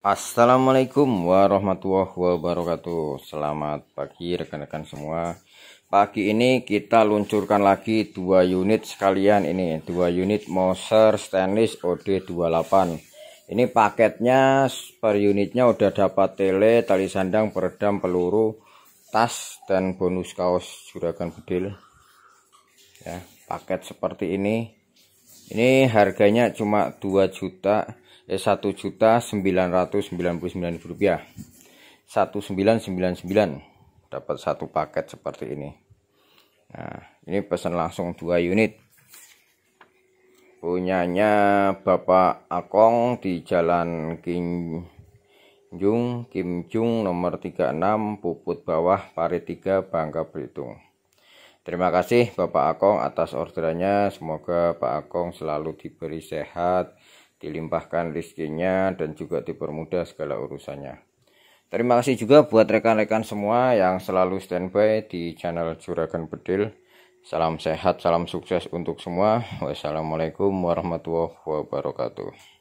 Assalamualaikum warahmatullahi wabarakatuh Selamat pagi rekan-rekan semua Pagi ini kita luncurkan lagi dua unit sekalian ini dua unit Moser Stainless OD28 Ini paketnya per unitnya udah dapat tele, tali sandang, peredam, peluru, tas, dan bonus kaos juragan bedil Ya paket seperti ini ini harganya cuma 2 juta eh 1 juta 999 rupiah 1999 dapat satu paket seperti ini nah ini pesan langsung dua unit punyanya Bapak Akong di Jalan King Jung Kim Jung nomor 36 Puput Bawah Pare 3 Bangka Belitung Terima kasih Bapak Akong atas orderannya. Semoga Pak Akong selalu diberi sehat, dilimpahkan rezekinya dan juga dipermudah segala urusannya. Terima kasih juga buat rekan-rekan semua yang selalu standby di channel Juragan Bedil. Salam sehat, salam sukses untuk semua. Wassalamualaikum warahmatullahi wabarakatuh.